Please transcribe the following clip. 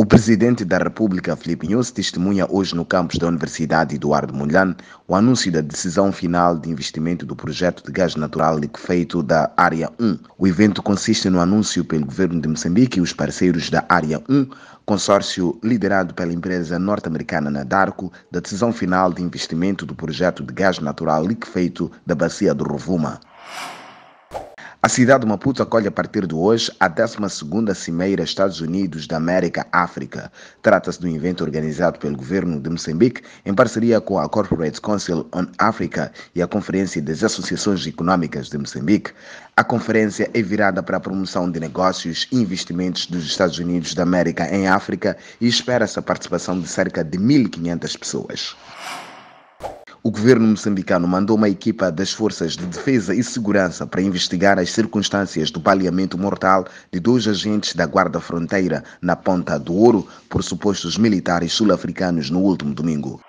O presidente da República, Filipe Nunes, testemunha hoje no campus da Universidade Eduardo Mondlane o anúncio da decisão final de investimento do projeto de gás natural liquefeito da Área 1. O evento consiste no anúncio pelo governo de Moçambique e os parceiros da Área 1, consórcio liderado pela empresa norte-americana Nadarco, da decisão final de investimento do projeto de gás natural liquefeito da Bacia do Rovuma. A cidade de Maputo acolhe a partir de hoje a 12ª Cimeira Estados Unidos da América África. Trata-se de um evento organizado pelo governo de Moçambique em parceria com a Corporate Council on Africa e a Conferência das Associações Econômicas de Moçambique. A conferência é virada para a promoção de negócios e investimentos dos Estados Unidos da América em África e espera-se a participação de cerca de 1.500 pessoas. O governo moçambicano mandou uma equipa das Forças de Defesa e Segurança para investigar as circunstâncias do baleamento mortal de dois agentes da Guarda Fronteira na Ponta do Ouro por supostos militares sul-africanos no último domingo.